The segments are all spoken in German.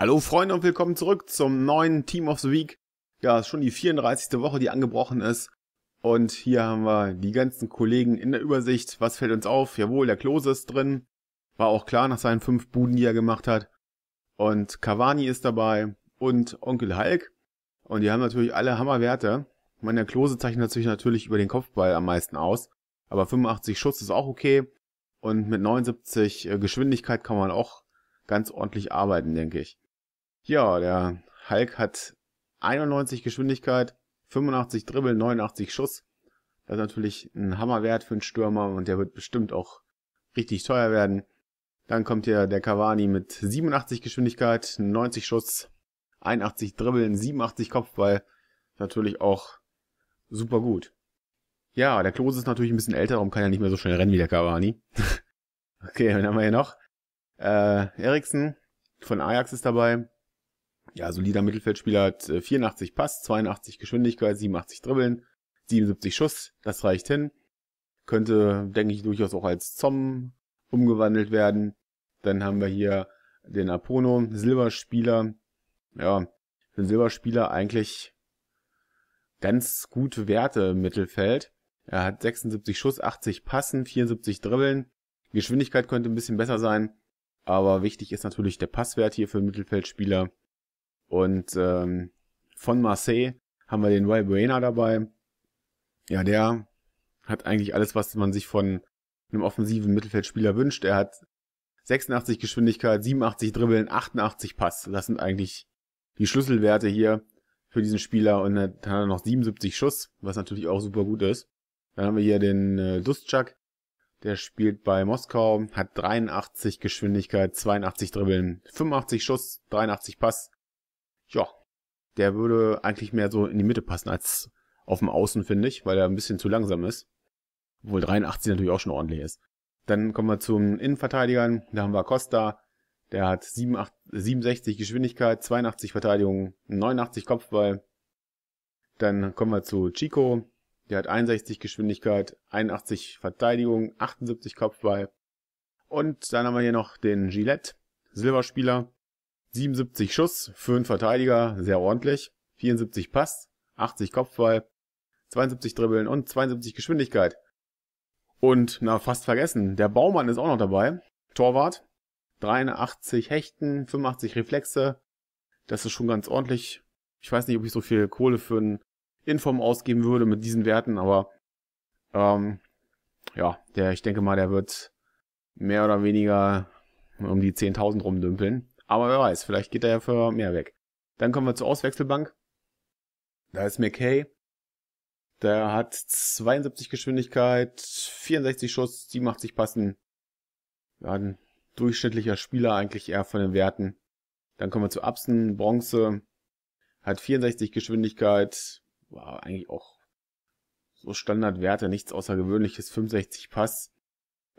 Hallo Freunde und willkommen zurück zum neuen Team of the Week. Ja, ist schon die 34. Woche, die angebrochen ist. Und hier haben wir die ganzen Kollegen in der Übersicht. Was fällt uns auf? Jawohl, der Klose ist drin. War auch klar nach seinen fünf Buden, die er gemacht hat. Und Cavani ist dabei und Onkel Hulk. Und die haben natürlich alle Hammerwerte. Ich meine, der Klose zeichnet sich natürlich über den Kopfball am meisten aus. Aber 85 Schuss ist auch okay. Und mit 79 äh, Geschwindigkeit kann man auch ganz ordentlich arbeiten, denke ich. Ja, der Hulk hat 91 Geschwindigkeit, 85 Dribbel, 89 Schuss. Das ist natürlich ein Hammerwert für einen Stürmer und der wird bestimmt auch richtig teuer werden. Dann kommt hier der Cavani mit 87 Geschwindigkeit, 90 Schuss, 81 Dribbeln, 87 Kopfball. Natürlich auch super gut. Ja, der Klose ist natürlich ein bisschen älter, darum kann er nicht mehr so schnell rennen wie der Cavani. okay, dann haben wir hier noch. Äh, Eriksen von Ajax ist dabei ja, solider Mittelfeldspieler, hat 84 äh, Pass, 82 Geschwindigkeit, 87 Dribbeln, 77 Schuss, das reicht hin. Könnte, denke ich, durchaus auch als Zom umgewandelt werden. Dann haben wir hier den Apono, Silberspieler. Ja, für einen Silberspieler eigentlich ganz gute Werte im Mittelfeld. Er hat 76 Schuss, 80 Passen, 74 Dribbeln. Geschwindigkeit könnte ein bisschen besser sein, aber wichtig ist natürlich der Passwert hier für Mittelfeldspieler. Und ähm, von Marseille haben wir den Roy dabei. Ja, der hat eigentlich alles, was man sich von einem offensiven Mittelfeldspieler wünscht. Er hat 86 Geschwindigkeit, 87 Dribbeln, 88 Pass. Das sind eigentlich die Schlüsselwerte hier für diesen Spieler. Und dann hat er noch 77 Schuss, was natürlich auch super gut ist. Dann haben wir hier den äh, Dustchak. Der spielt bei Moskau, hat 83 Geschwindigkeit, 82 Dribbeln, 85 Schuss, 83 Pass ja, der würde eigentlich mehr so in die Mitte passen als auf dem Außen, finde ich, weil er ein bisschen zu langsam ist. Obwohl 83 natürlich auch schon ordentlich ist. Dann kommen wir zum Innenverteidigern. Da haben wir Costa. Der hat 87, 67 Geschwindigkeit, 82 Verteidigung, 89 Kopfball. Dann kommen wir zu Chico. Der hat 61 Geschwindigkeit, 81 Verteidigung, 78 Kopfball. Und dann haben wir hier noch den Gillette, Silberspieler. 77 Schuss für einen Verteidiger, sehr ordentlich. 74 Pass, 80 Kopfball, 72 Dribbeln und 72 Geschwindigkeit. Und, na, fast vergessen, der Baumann ist auch noch dabei. Torwart, 83 Hechten, 85 Reflexe. Das ist schon ganz ordentlich. Ich weiß nicht, ob ich so viel Kohle für einen Inform ausgeben würde mit diesen Werten, aber ähm, ja, der, ich denke mal, der wird mehr oder weniger um die 10.000 rumdümpeln. Aber wer weiß, vielleicht geht er ja für mehr weg. Dann kommen wir zur Auswechselbank. Da ist McKay. Der hat 72 Geschwindigkeit, 64 Schuss, 87 Passen. Ja, ein durchschnittlicher Spieler eigentlich eher von den Werten. Dann kommen wir zu Absen, Bronze. Hat 64 Geschwindigkeit. War eigentlich auch so Standardwerte, nichts Außergewöhnliches. 65 Pass,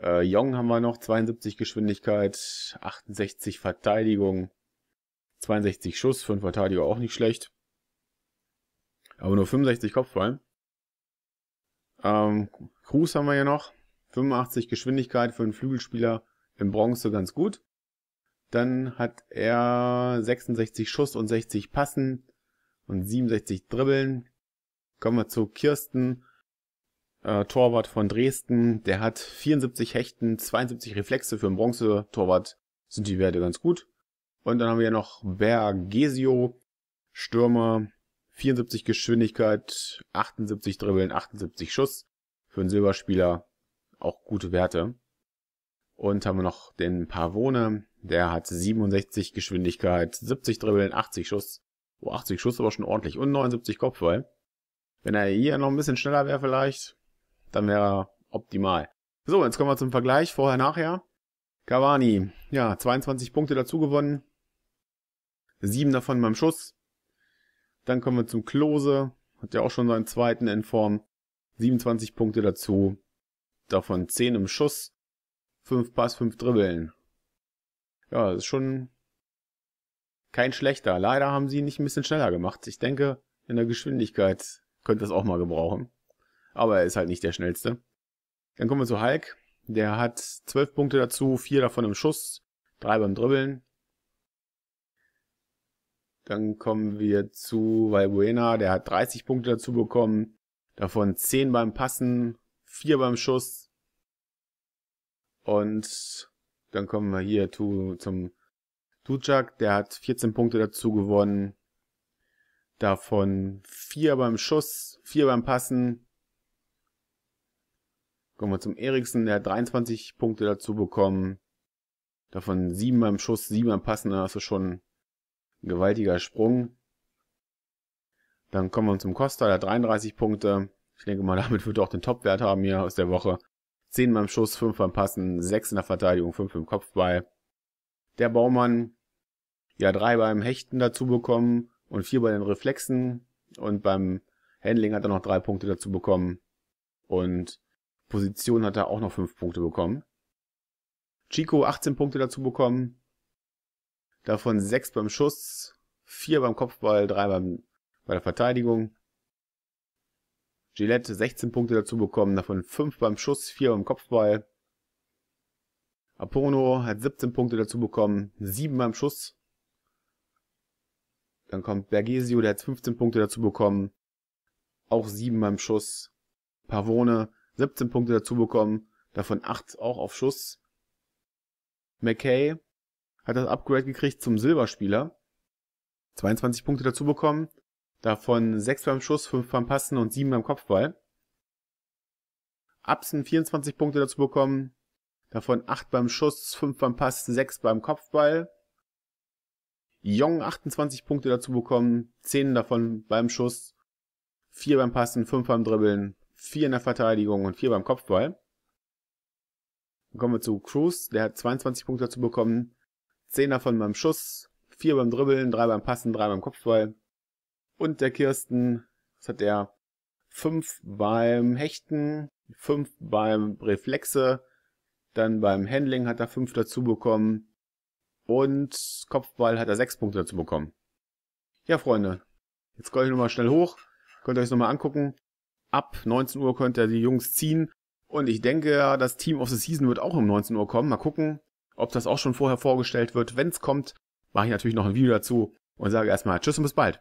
äh, Jong haben wir noch, 72 Geschwindigkeit, 68 Verteidigung, 62 Schuss, für einen Verteidiger auch nicht schlecht. Aber nur 65 Kopfball. Ähm, Cruz haben wir ja noch, 85 Geschwindigkeit für einen Flügelspieler im Bronze ganz gut. Dann hat er 66 Schuss und 60 Passen und 67 Dribbeln. Kommen wir zu Kirsten äh, Torwart von Dresden. Der hat 74 Hechten, 72 Reflexe für einen Bronze-Torwart. Sind die Werte ganz gut. Und dann haben wir noch Bergesio, Stürmer, 74 Geschwindigkeit, 78 Dribbeln, 78 Schuss. Für einen Silberspieler auch gute Werte. Und haben wir noch den Pavone, der hat 67 Geschwindigkeit, 70 Dribbeln, 80 Schuss. Oh, 80 Schuss aber schon ordentlich und 79 Kopfball. Wenn er hier noch ein bisschen schneller wäre vielleicht, dann wäre er optimal. So, jetzt kommen wir zum Vergleich. Vorher, nachher. Cavani, ja, 22 Punkte dazu gewonnen. Sieben davon beim Schuss. Dann kommen wir zum Klose. Hat ja auch schon seinen zweiten in Form. 27 Punkte dazu. Davon 10 im Schuss. 5 Pass, 5 Dribbeln. Ja, das ist schon kein schlechter. Leider haben sie ihn nicht ein bisschen schneller gemacht. Ich denke, in der Geschwindigkeit könnte das auch mal gebrauchen aber er ist halt nicht der schnellste. Dann kommen wir zu Hulk. Der hat zwölf Punkte dazu, vier davon im Schuss, drei beim Dribbeln. Dann kommen wir zu Valbuena, der hat 30 Punkte dazu bekommen, davon 10 beim Passen, 4 beim Schuss. Und dann kommen wir hier zu, zum Ducak, der hat 14 Punkte dazu gewonnen, davon 4 beim Schuss, 4 beim Passen, Kommen wir zum Eriksen, der hat 23 Punkte dazu bekommen. Davon 7 beim Schuss, 7 beim Passen, das ist schon ein gewaltiger Sprung. Dann kommen wir zum Costa, der hat 33 Punkte. Ich denke mal, damit wird er auch den Topwert haben hier aus der Woche. 10 beim Schuss, 5 beim Passen, 6 in der Verteidigung, 5 im Kopfball. Der Baumann, ja, 3 beim Hechten dazu bekommen und 4 bei den Reflexen. Und beim Handling hat er noch 3 Punkte dazu bekommen. Und Position hat er auch noch 5 Punkte bekommen. Chico 18 Punkte dazu bekommen. Davon 6 beim Schuss, 4 beim Kopfball, 3 beim, bei der Verteidigung. Gillette 16 Punkte dazu bekommen, davon 5 beim Schuss, 4 beim Kopfball. Apono hat 17 Punkte dazu bekommen, 7 beim Schuss. Dann kommt Bergesio, der hat 15 Punkte dazu bekommen, auch 7 beim Schuss. Pavone 17 Punkte dazu bekommen, davon 8 auch auf Schuss. McKay hat das Upgrade gekriegt zum Silberspieler. 22 Punkte dazu bekommen, davon 6 beim Schuss, 5 beim Passen und 7 beim Kopfball. Upson 24 Punkte dazu bekommen, davon 8 beim Schuss, 5 beim Passen, 6 beim Kopfball. Young 28 Punkte dazu bekommen, 10 davon beim Schuss, 4 beim Passen, 5 beim Dribbeln 4 in der Verteidigung und 4 beim Kopfball. Dann kommen wir zu Cruz, der hat 22 Punkte dazu bekommen, 10 davon beim Schuss, 4 beim Dribbeln, 3 beim Passen, 3 beim Kopfball. Und der Kirsten, das hat er, 5 beim Hechten, 5 beim Reflexe, dann beim Handling hat er 5 dazu bekommen und Kopfball hat er 6 Punkte dazu bekommen. Ja, Freunde, jetzt scroll ich nochmal schnell hoch, könnt ihr euch nochmal angucken ab 19 Uhr könnt ihr die Jungs ziehen. Und ich denke, das Team of the Season wird auch um 19 Uhr kommen. Mal gucken, ob das auch schon vorher vorgestellt wird. Wenn es kommt, mache ich natürlich noch ein Video dazu und sage erstmal Tschüss und bis bald.